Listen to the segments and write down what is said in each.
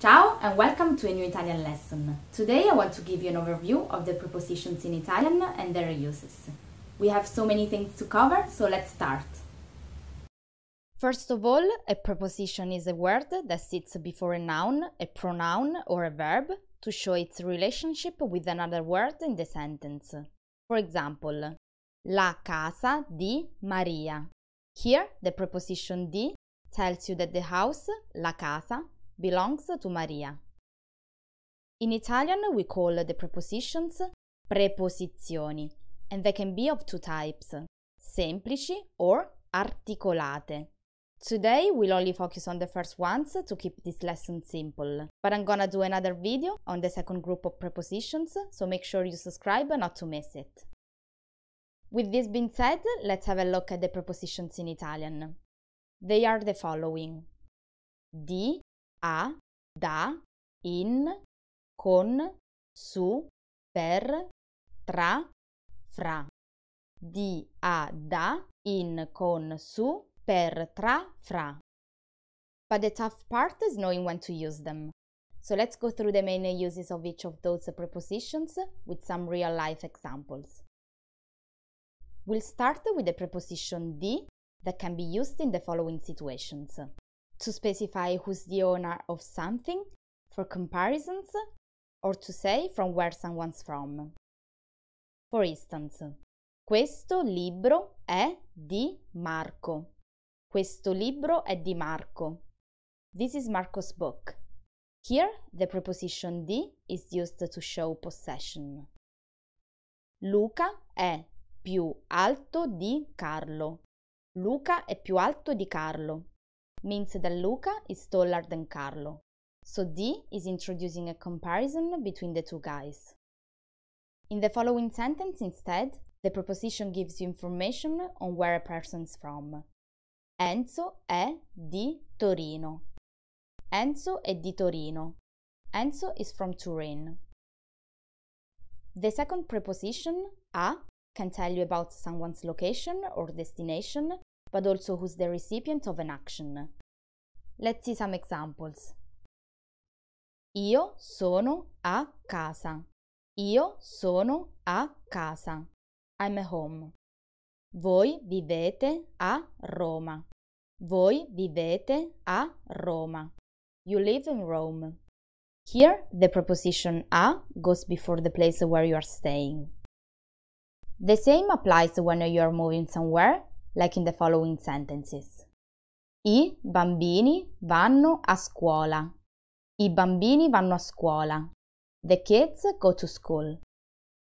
Ciao and welcome to a new Italian lesson. Today I want to give you an overview of the prepositions in Italian and their uses. We have so many things to cover, so let's start. First of all, a preposition is a word that sits before a noun, a pronoun or a verb to show its relationship with another word in the sentence. For example, la casa di Maria. Here, the preposition di tells you that the house, la casa, belongs to Maria. In Italian, we call the prepositions preposizioni, and they can be of two types, semplici or articolate. Today we'll only focus on the first ones to keep this lesson simple, but I'm gonna do another video on the second group of prepositions, so make sure you subscribe not to miss it. With this being said, let's have a look at the prepositions in Italian. They are the following. Di, a, da, in, con, su, per, tra, fra. Di a da, in, con, su, per, tra, fra. But the tough part is knowing when to use them. So let's go through the main uses of each of those prepositions with some real life examples. We'll start with the preposition di that can be used in the following situations. to specify who's the owner of something, for comparisons, or to say from where someone's from. For instance, questo libro è di Marco. Questo libro è di Marco. This is Marco's book. Here, the preposition di is used to show possession. Luca è più alto di Carlo. Luca è più alto di Carlo. means that Luca is taller than Carlo. So D is introducing a comparison between the two guys. In the following sentence instead, the preposition gives you information on where a person's from. Enzo è di Torino. Enzo è di Torino. Enzo is from Turin. The second preposition, a, can tell you about someone's location or destination but also who's the recipient of an action. Let's see some examples. Io sono a casa. Io sono a casa. I'm at home. Voi vivete a Roma. Voi vivete a Roma. You live in Rome. Here, the preposition a goes before the place where you are staying. The same applies when you are moving somewhere like in the following sentences. I bambini vanno a scuola. I bambini vanno a scuola. The kids go to school.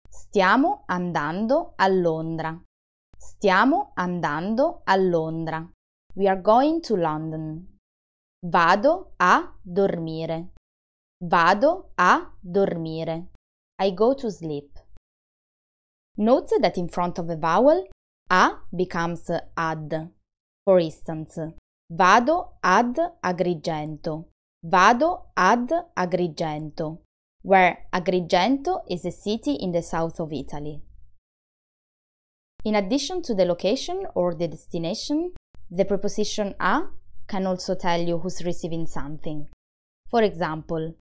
Stiamo andando a Londra. Stiamo andando a Londra. We are going to London. Vado a dormire. Vado a dormire. I go to sleep. Note that in front of a vowel A becomes ad. For instance, vado ad Agrigento. Vado ad Agrigento, where Agrigento is a city in the south of Italy. In addition to the location or the destination, the preposition a can also tell you who's receiving something. For example,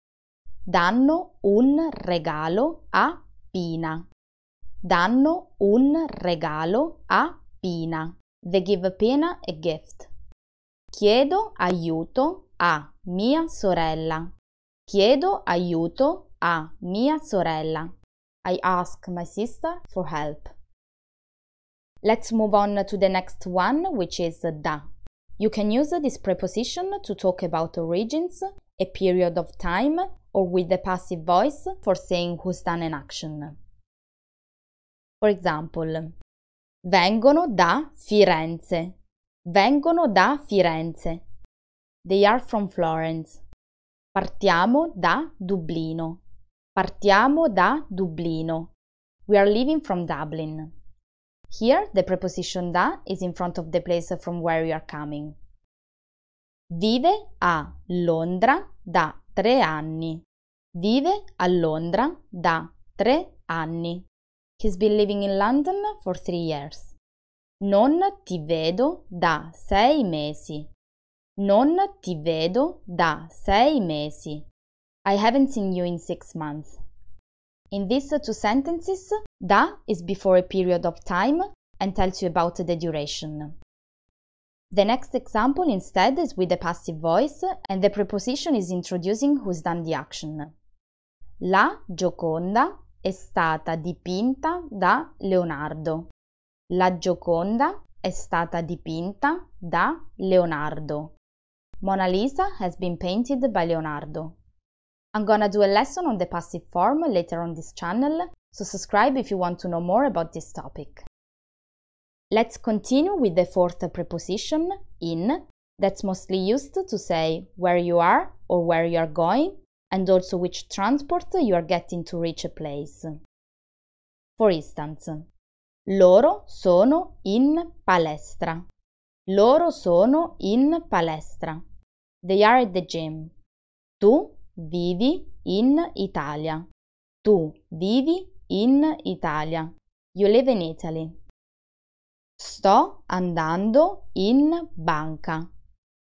danno un regalo a Pina danno un regalo a Pina. They give Pina a gift. Chiedo aiuto a mia sorella. Chiedo aiuto a mia sorella. I ask my sister for help. Let's move on to the next one, which is da. You can use this preposition to talk about origins, a period of time, or with the passive voice for saying who's done an action. For example, vengono da Firenze. Vengono da Firenze. They are from Florence. Partiamo da Dublino. Partiamo da Dublino. We are leaving from Dublin. Here, the preposition da is in front of the place from where you are coming. Vive a Londra da tre anni. Vive a Londra da tre anni. He's been living in London for three years. Non ti vedo da sei mesi. Non ti vedo da sei mesi. I haven't seen you in six months. In these two sentences, da is before a period of time and tells you about the duration. The next example instead is with the passive voice and the preposition is introducing who's done the action. La Gioconda è stata dipinta da Leonardo. La Gioconda è stata dipinta da Leonardo. Mona Lisa has been painted by Leonardo. I'm gonna do a lesson on the passive form later on this channel, so subscribe if you want to know more about this topic. Let's continue with the fourth preposition, in, that's mostly used to say where you are or where you are going and also which transport you are getting to reach a place. For instance, loro sono in palestra. Loro sono in palestra. They are at the gym. Tu vivi in Italia. Tu vivi in Italia. You live in Italy. Sto andando in banca.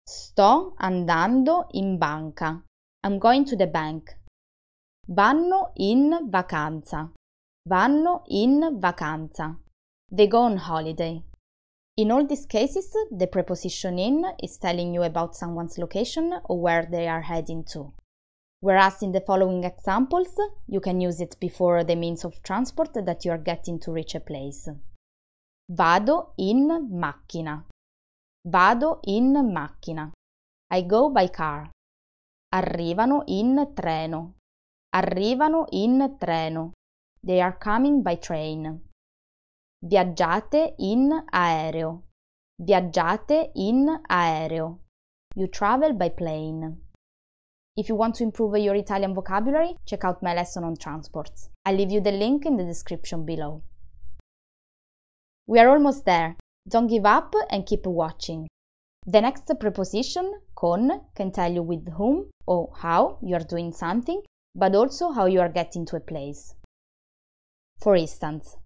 Sto andando in banca. I'm going to the bank. Vanno in vacanza. Vanno in vacanza. They go on holiday. In all these cases, the preposition in is telling you about someone's location or where they are heading to. Whereas in the following examples, you can use it before the means of transport that you are getting to reach a place. Vado in macchina. Vado in macchina. I go by car. Arrivano in treno. Arrivano in treno. They are coming by train. Viaggiate in aereo. Viaggiate in aereo. You travel by plane. If you want to improve your Italian vocabulary, check out my lesson on transports. I'll leave you the link in the description below. We are almost there. Don't give up and keep watching. The next preposition, con, can tell you with whom or how you are doing something, but also how you are getting to a place. For instance,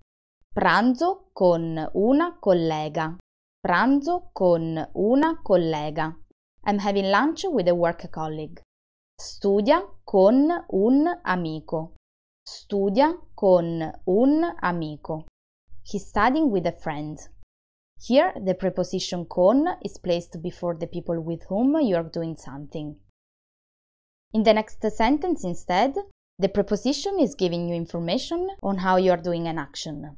pranzo con una collega. Pranzo con una collega. I'm having lunch with a work colleague. Studia con un amico. Studia con un amico. He's studying with a friend. Here, the preposition con is placed before the people with whom you are doing something. In the next sentence, instead, the preposition is giving you information on how you are doing an action.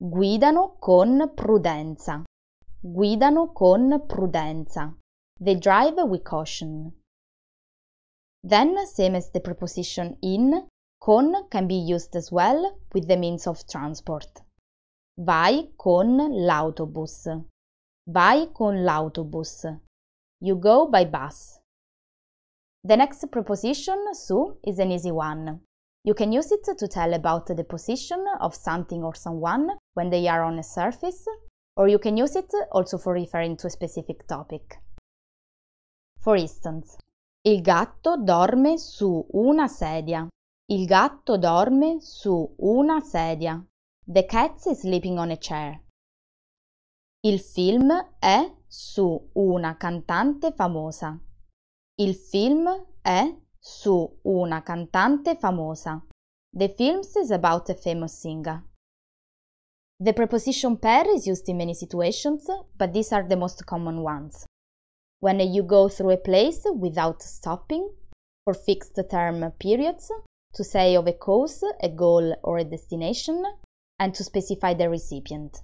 Guidano con prudenza. Guidano con prudenza. They drive with caution. Then, same as the preposition in, con can be used as well with the means of transport. Vai con l'autobus. Vai con l'autobus. You go by bus. The next preposition, su, is an easy one. You can use it to tell about the position of something or someone when they are on a surface, or you can use it also for referring to a specific topic. For instance, il gatto dorme su una sedia. Il gatto dorme su una sedia. The Cat is sleeping on a chair. Il film è su una cantante famosa. Il film è su una cantante famosa. The film is about a famous singer. The preposition per is used in many situations, but these are the most common ones. When you go through a place without stopping, for fixed term periods, to say of a cause, a goal, or a destination, and to specify the recipient.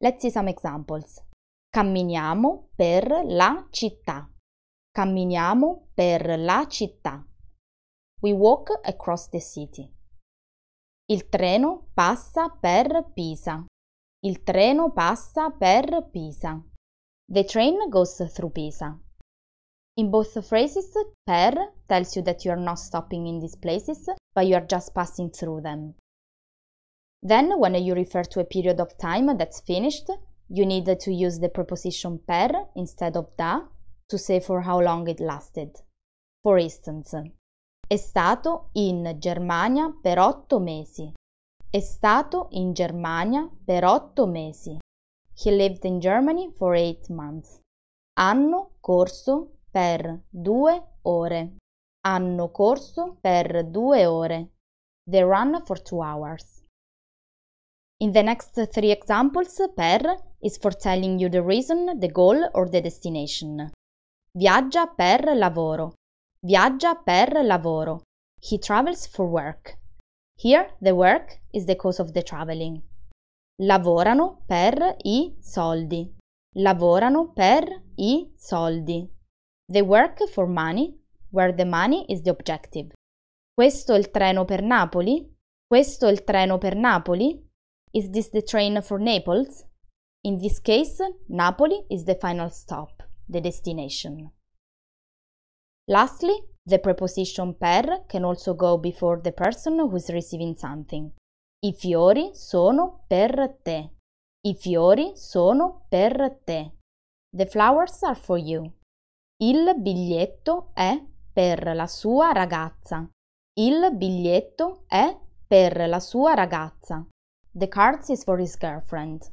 Let's see some examples. Camminiamo per la città. Camminiamo per la città. We walk across the city. Il treno passa per Pisa. Il treno passa per Pisa. The train goes through Pisa. In both phrases, per tells you that you are not stopping in these places, but you are just passing through them. Then, when you refer to a period of time that's finished, you need to use the preposition per instead of da to say for how long it lasted. For instance, è stato in Germania per otto mesi. È stato in Germania per otto mesi. He lived in Germany for eight months. Hanno corso per due ore. Hanno corso per due ore. They run for two hours. In the next three examples per is for telling you the reason, the goal or the destination. Viaggia per lavoro. Viaggia per lavoro. He travels for work. Here the work is the cause of the traveling. Lavorano per i soldi. Lavorano per i soldi. They work for money, where the money is the objective. Questo è il treno per Napoli? Questo è il treno per Napoli? Is this the train for Naples? In this case, Napoli is the final stop, the destination. Lastly, the preposition per can also go before the person who is receiving something. I fiori sono per te. I fiori sono per te. The flowers are for you. Il biglietto è per la sua ragazza. Il biglietto è per la sua ragazza. The cards is for his girlfriend.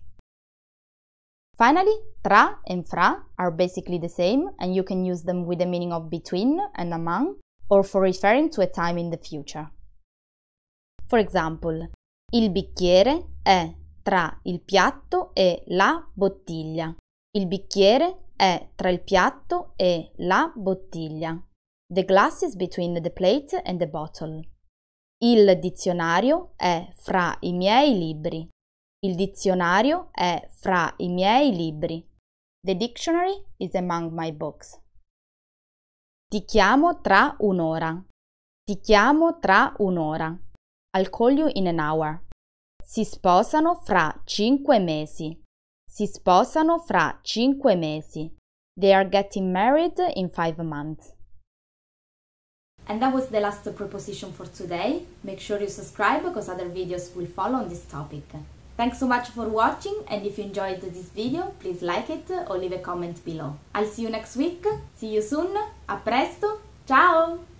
Finally, tra and fra are basically the same and you can use them with the meaning of between and among or for referring to a time in the future. For example, il bicchiere è tra il piatto e la bottiglia. Il bicchiere è tra il piatto e la bottiglia. The glass is between the plate and the bottle. Il dizionario è fra i miei libri. Il dizionario è fra i miei libri. The dictionary is among my books. Ti chiamo tra un'ora. Ti chiamo tra un'ora. I'll call you in an hour. Si sposano fra cinque mesi. Si sposano fra cinque mesi. They are getting married in five months. And that was the last proposition for today. Make sure you subscribe because other videos will follow on this topic. Thanks so much for watching and if you enjoyed this video please like it or leave a comment below. I'll see you next week. See you soon. A presto. Ciao!